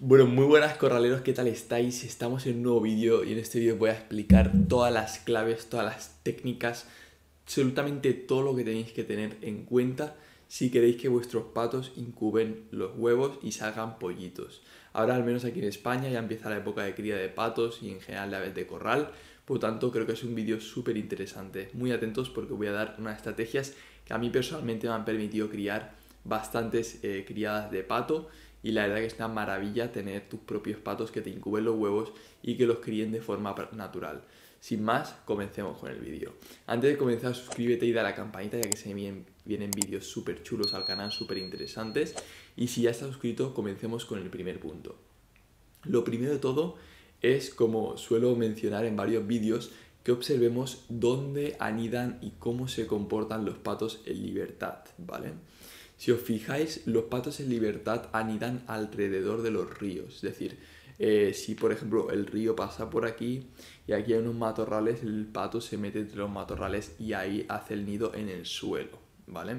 Bueno, muy buenas corraleros, ¿qué tal estáis? Estamos en un nuevo vídeo y en este vídeo voy a explicar todas las claves, todas las técnicas, absolutamente todo lo que tenéis que tener en cuenta si queréis que vuestros patos incuben los huevos y salgan pollitos. Ahora, al menos aquí en España, ya empieza la época de cría de patos y en general de aves de corral, por tanto creo que es un vídeo súper interesante. Muy atentos porque voy a dar unas estrategias que a mí personalmente me han permitido criar bastantes eh, criadas de pato y la verdad que es una maravilla tener tus propios patos que te incuben los huevos y que los críen de forma natural. Sin más, comencemos con el vídeo. Antes de comenzar, suscríbete y da la campanita ya que se vienen, vienen vídeos súper chulos al canal, súper interesantes. Y si ya estás suscrito, comencemos con el primer punto. Lo primero de todo es, como suelo mencionar en varios vídeos, que observemos dónde anidan y cómo se comportan los patos en libertad, ¿vale? Si os fijáis, los patos en libertad anidan alrededor de los ríos. Es decir, eh, si por ejemplo el río pasa por aquí y aquí hay unos matorrales, el pato se mete entre los matorrales y ahí hace el nido en el suelo. ¿Vale?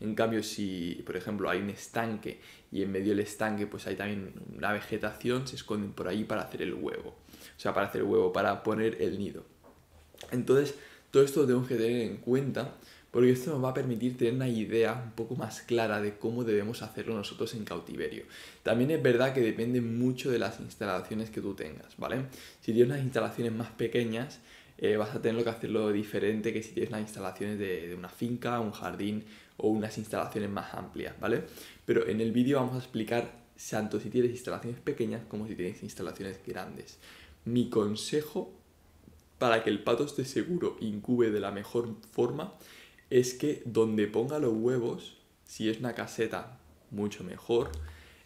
En cambio, si por ejemplo hay un estanque y en medio del estanque pues hay también una vegetación, se esconden por ahí para hacer el huevo. O sea, para hacer el huevo, para poner el nido. Entonces, todo esto lo tenemos que tener en cuenta porque esto nos va a permitir tener una idea un poco más clara de cómo debemos hacerlo nosotros en cautiverio. También es verdad que depende mucho de las instalaciones que tú tengas, ¿vale? Si tienes unas instalaciones más pequeñas, eh, vas a tener que hacerlo diferente que si tienes unas instalaciones de, de una finca, un jardín o unas instalaciones más amplias, ¿vale? Pero en el vídeo vamos a explicar tanto si tienes instalaciones pequeñas como si tienes instalaciones grandes. Mi consejo para que el pato esté seguro incube de la mejor forma es que donde ponga los huevos, si es una caseta, mucho mejor.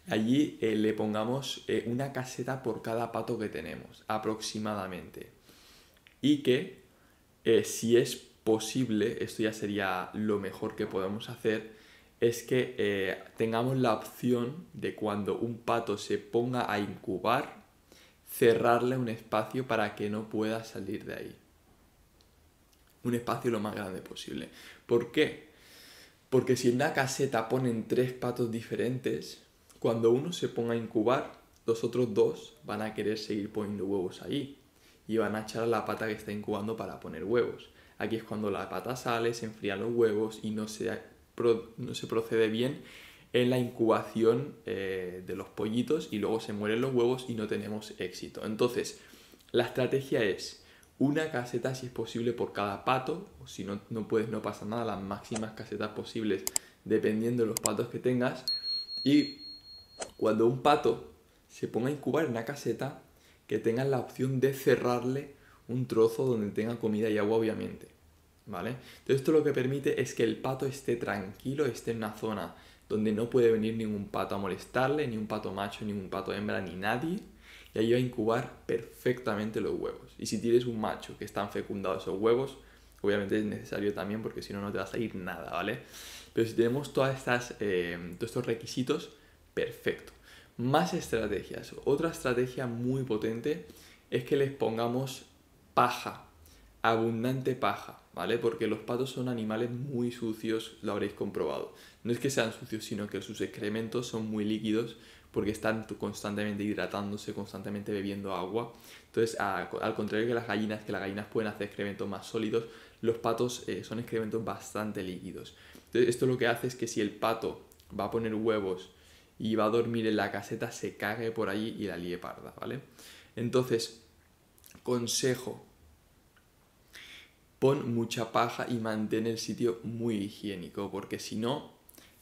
Allí eh, le pongamos eh, una caseta por cada pato que tenemos, aproximadamente. Y que eh, si es posible, esto ya sería lo mejor que podemos hacer, es que tengamos la opción de cuando un pato se ponga a incubar, cerrarle un espacio para que no pueda salir de ahí un espacio lo más grande posible. ¿Por qué? Porque si en una caseta ponen tres patos diferentes, cuando uno se ponga a incubar, los otros dos van a querer seguir poniendo huevos allí y van a echar la pata que está incubando para poner huevos. Aquí es cuando la pata sale, se enfrían los huevos y no se, no se procede bien en la incubación eh, de los pollitos y luego se mueren los huevos y no tenemos éxito. Entonces, la estrategia es una caseta si es posible por cada pato, o si no, no puedes no pasa nada, las máximas casetas posibles dependiendo de los patos que tengas. Y cuando un pato se ponga a incubar en una caseta, que tengas la opción de cerrarle un trozo donde tenga comida y agua, obviamente. ¿Vale? Entonces esto lo que permite es que el pato esté tranquilo, esté en una zona donde no puede venir ningún pato a molestarle, ni un pato macho, ni un pato hembra, ni nadie y va a incubar perfectamente los huevos. Y si tienes un macho que están fecundados esos huevos, obviamente es necesario también porque si no, no te va a salir nada, ¿vale? Pero si tenemos todas estas, eh, todos estos requisitos, perfecto. Más estrategias. Otra estrategia muy potente es que les pongamos paja, abundante paja, ¿vale? Porque los patos son animales muy sucios, lo habréis comprobado. No es que sean sucios, sino que sus excrementos son muy líquidos, porque están constantemente hidratándose, constantemente bebiendo agua. Entonces, al contrario que las gallinas, que las gallinas pueden hacer excrementos más sólidos, los patos eh, son excrementos bastante líquidos. Entonces, esto lo que hace es que si el pato va a poner huevos y va a dormir en la caseta, se cague por allí y la lie parda, ¿vale? Entonces, consejo, pon mucha paja y mantén el sitio muy higiénico, porque si no,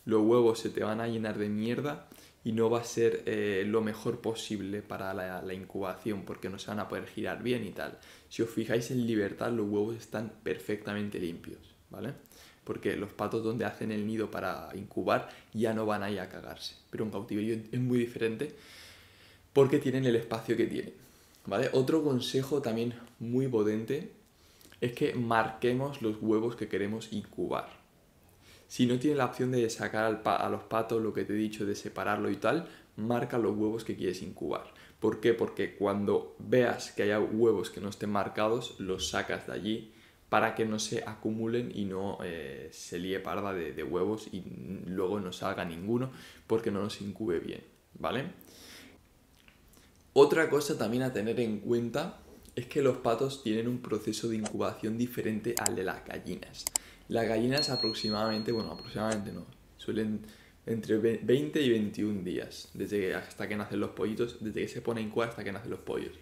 los huevos se te van a llenar de mierda y no va a ser eh, lo mejor posible para la, incubación porque no se van a poder girar bien y tal. Si os fijáis en libertad, los huevos están perfectamente limpios, ¿vale? Porque los patos donde hacen el nido para incubar ya no van ahí a cagarse. Pero en cautiverio es muy diferente porque tienen el espacio que tienen, ¿vale? Otro consejo también muy potente es que marquemos los huevos que queremos incubar. Si no tienes la opción de sacar a los patos lo que te he dicho, de separarlo y tal, marca los huevos que quieres incubar. ¿Por qué? Porque cuando veas que haya huevos que no estén marcados, los sacas de allí para que no se acumulen y no eh, se líe parda de, de, huevos y luego no salga ninguno porque no los incube bien, ¿vale? Otra cosa también a tener en cuenta es que los patos tienen un proceso de incubación diferente al de las gallinas gallina es aproximadamente, bueno, aproximadamente no, suelen entre 20 y 21 días, desde que, hasta que nacen los pollitos, desde que se pone a incubar hasta que nacen los pollos.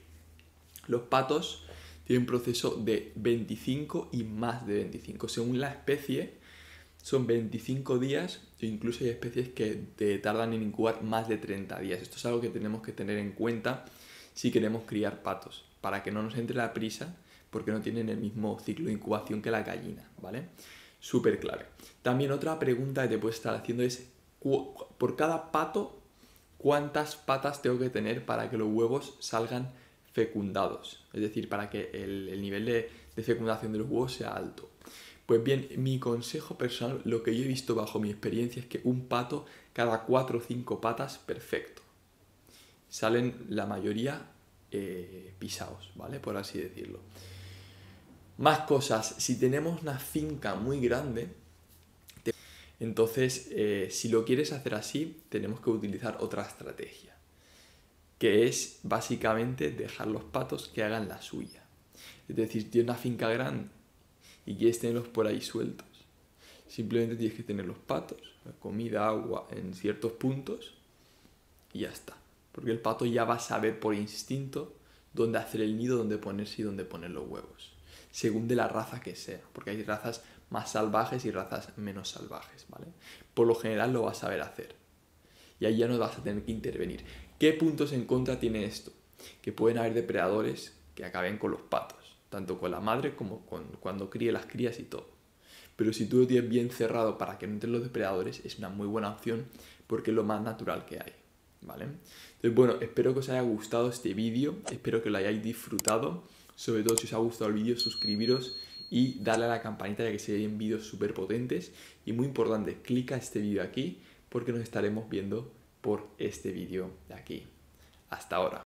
Los patos tienen un proceso de 25 y más de 25. Según la especie, son 25 días e incluso hay especies que te tardan en incubar más de 30 días. Esto es algo que tenemos que tener en cuenta si queremos criar patos, para que no nos entre la prisa porque no tienen el mismo ciclo de incubación que la gallina, ¿vale? súper clave. También otra pregunta que te puedo estar haciendo es, por cada pato, ¿cuántas patas tengo que tener para que los huevos salgan fecundados? Es decir, para que el, nivel de, fecundación de los huevos sea alto. Pues bien, mi consejo personal, lo que yo he visto bajo mi experiencia es que un pato cada 4 o 5 patas, perfecto. Salen la mayoría eh, pisados, ¿vale? Por así decirlo. Más cosas, si tenemos una finca muy grande, entonces eh, si lo quieres hacer así, tenemos que utilizar otra estrategia, que es básicamente dejar los patos que hagan la suya. Es decir, tienes una finca grande y quieres tenerlos por ahí sueltos. Simplemente tienes que tener los patos, comida, agua en ciertos puntos y ya está. Porque el pato ya va a saber por instinto dónde hacer el nido, dónde ponerse y dónde poner los huevos según de la raza que sea, porque hay razas más salvajes y razas menos salvajes, ¿vale? Por lo general lo vas a saber hacer. Y ahí ya no vas a tener que intervenir. ¿Qué puntos en contra tiene esto? Que pueden haber depredadores que acaben con los patos, tanto con la madre como con, cuando críe las crías y todo. Pero si tú lo tienes bien cerrado para que no entren los depredadores, es una muy buena opción porque es lo más natural que hay. ¿Vale? Entonces, bueno, espero que os haya gustado este vídeo, espero que lo hayáis disfrutado. Sobre todo si os ha gustado el vídeo, suscribiros y darle a la campanita ya que se ven vídeos súper potentes. Y muy importante, clica este vídeo aquí porque nos estaremos viendo por este vídeo de aquí. Hasta ahora.